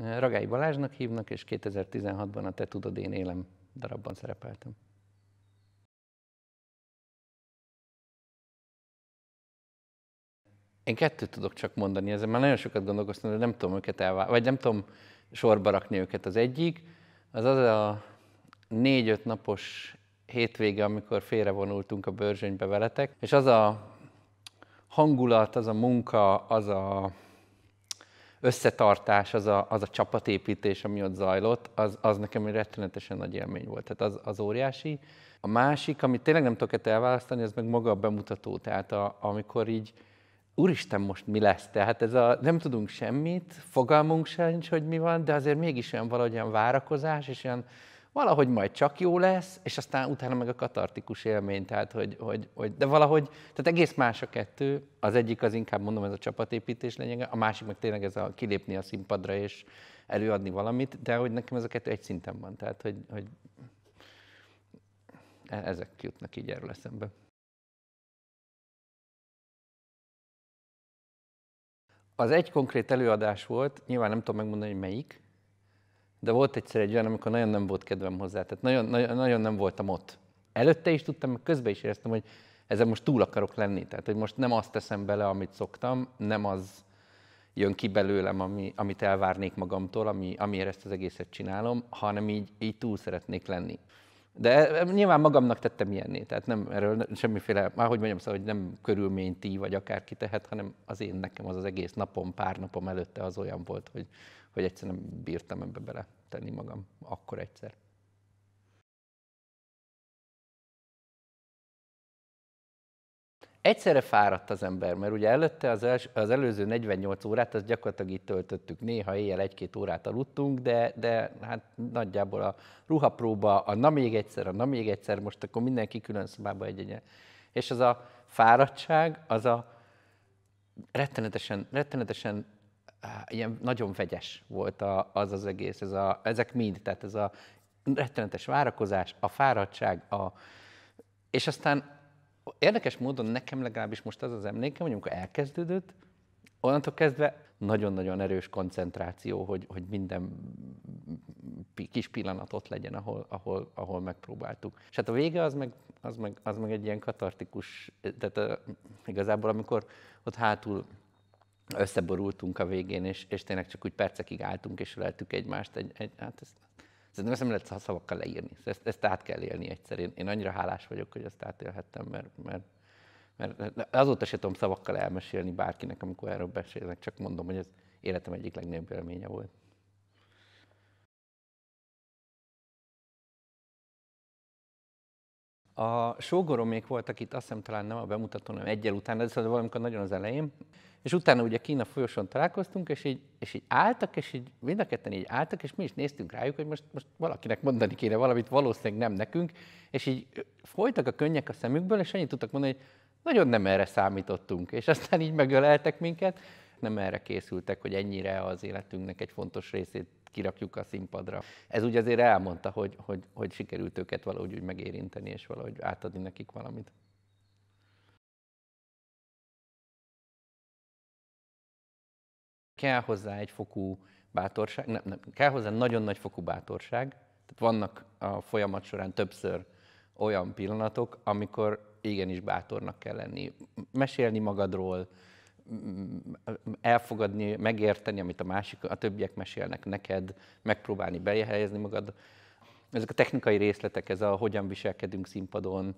Ragály Balázsnak hívnak, és 2016-ban a Te tudod, én élem darabban szerepeltem. Én kettőt tudok csak mondani, ezzel már nagyon sokat gondolkoztam, de nem tudom őket elvá... vagy nem tudom sorba rakni őket. Az egyik, az az a négy-öt napos hétvége, amikor félrevonultunk a börzsönybe veletek, és az a hangulat, az a munka, az a összetartás, az a, az a csapatépítés, ami ott zajlott, az, az nekem egy rettenetesen nagy élmény volt. Tehát az, az óriási. A másik, amit tényleg nem tudok elválasztani, az meg maga a bemutató. Tehát a, amikor így, úristen, most mi lesz? Tehát ez a nem tudunk semmit, fogalmunk sincs, hogy mi van, de azért mégis olyan olyan várakozás, és olyan valahogy majd csak jó lesz, és aztán utána meg a katartikus élmény, tehát hogy, hogy, hogy de valahogy, tehát egész más a kettő, az egyik az inkább mondom ez a csapatépítés lényege, a másik meg tényleg ez a kilépni a színpadra és előadni valamit, de hogy nekem ez a kettő egy szinten van, tehát hogy, hogy e, ezek jutnak így erről eszembe. Az egy konkrét előadás volt, nyilván nem tudom megmondani, hogy melyik, de volt egyszer egy olyan, amikor nagyon nem volt kedvem hozzá, tehát nagyon, nagyon, nagyon nem voltam ott. Előtte is tudtam, meg közben is éreztem, hogy ezzel most túl akarok lenni, tehát hogy most nem azt teszem bele, amit szoktam, nem az jön ki belőlem, ami, amit elvárnék magamtól, ami, amiért ezt az egészet csinálom, hanem így, így túl szeretnék lenni. De e, e, nyilván magamnak tettem ilyenné, tehát nem erről semmiféle, ahogy hogy mondjam, szóval, hogy nem körülmény vagy akárki tehet, hanem az én nekem az az egész napom, pár napom előtte az olyan volt, hogy hogy egyszerűen nem bírtam ebbe bele tenni magam akkor egyszer. Egyszerre fáradt az ember, mert ugye előtte az, els, az előző 48 órát, azt gyakorlatilag itt töltöttük. Néha éjjel egy-két órát aludtunk, de, de hát nagyjából a ruhapróba, a na még egyszer, a na még egyszer, most akkor mindenki külön szobába egy És az a fáradtság, az a rettenetesen, rettenetesen ilyen nagyon vegyes volt a, az az egész, ez a, ezek mind, tehát ez a rettenetes várakozás, a fáradtság, a, és aztán érdekes módon nekem legalábbis most az az emlékem, hogy amikor elkezdődött, onnantól kezdve nagyon-nagyon erős koncentráció, hogy, hogy minden kis pillanat ott legyen, ahol, ahol, ahol megpróbáltuk. És hát a vége az meg, az meg, az meg egy ilyen katartikus, tehát igazából amikor ott hátul összeborultunk a végén, és, és tényleg csak úgy percekig álltunk, és öleltük egymást. Egy, egy, hát ezt, ezt nem lehet szavakkal leírni. Ezt, ezt át kell élni egyszer. Én, én annyira hálás vagyok, hogy ezt átélhettem, mert, mert, mert azóta se tudom szavakkal elmesélni bárkinek, amikor erről beszélnek, csak mondom, hogy ez életem egyik legnagyobb élménye volt. A sógoromék voltak itt, azt hiszem talán nem a bemutatón, hanem egyel után, de az szóval valamikor nagyon az elején. És utána ugye Kína folyosón találkoztunk, és így, és így álltak, és így mind a ketten így álltak, és mi is néztünk rájuk, hogy most, most valakinek mondani kéne valamit, valószínűleg nem nekünk, és így folytak a könnyek a szemükből, és annyit tudtak mondani, hogy nagyon nem erre számítottunk, és aztán így megöleltek minket, nem erre készültek, hogy ennyire az életünknek egy fontos részét kirakjuk a színpadra. Ez úgy azért elmondta, hogy, hogy, hogy sikerült őket valahogy úgy megérinteni, és valahogy átadni nekik valamit. Kell hozzá egy fokú bátorság, nem, nem, kell hozzá nagyon nagy fokú bátorság. Tehát vannak a folyamat során többször olyan pillanatok, amikor igenis bátornak kell lenni. Mesélni magadról, elfogadni, megérteni, amit a másik, a többiek mesélnek neked, megpróbálni behelyezni magad. Ezek a technikai részletek, ez a hogyan viselkedünk színpadon.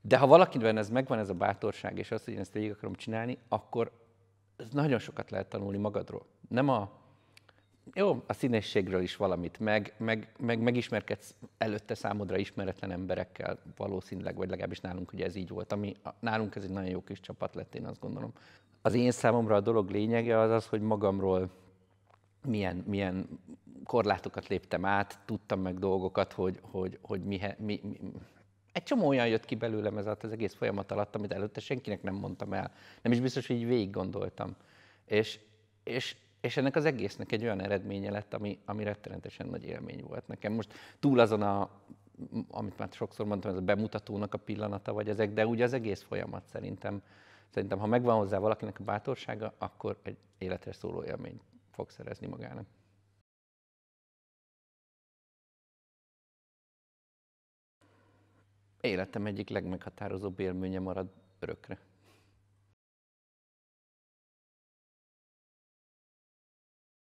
De ha valakiben ez megvan, ez a bátorság, és az, hogy én ezt végig akarom csinálni, akkor ez nagyon sokat lehet tanulni magadról. Nem a jó, a színességről is valamit, meg, meg, meg megismerkedsz előtte számodra ismeretlen emberekkel valószínűleg, vagy legalábbis nálunk ugye ez így volt. Ami, nálunk ez egy nagyon jó kis csapat lett, én azt gondolom. Az én számomra a dolog lényege az az, hogy magamról milyen, milyen korlátokat léptem át, tudtam meg dolgokat, hogy, hogy, hogy mi, mi, mi, egy csomó olyan jött ki belőlem ez az egész folyamat alatt, amit előtte senkinek nem mondtam el. Nem is biztos, hogy így végig gondoltam. És, és és ennek az egésznek egy olyan eredménye lett, ami, ami rettenetesen nagy élmény volt nekem. Most túl azon a, amit már sokszor mondtam, ez a bemutatónak a pillanata vagy ezek, de ugye az egész folyamat szerintem, szerintem ha megvan hozzá valakinek a bátorsága, akkor egy életre szóló élményt fog szerezni magának. Életem egyik legmeghatározóbb élménye marad örökre.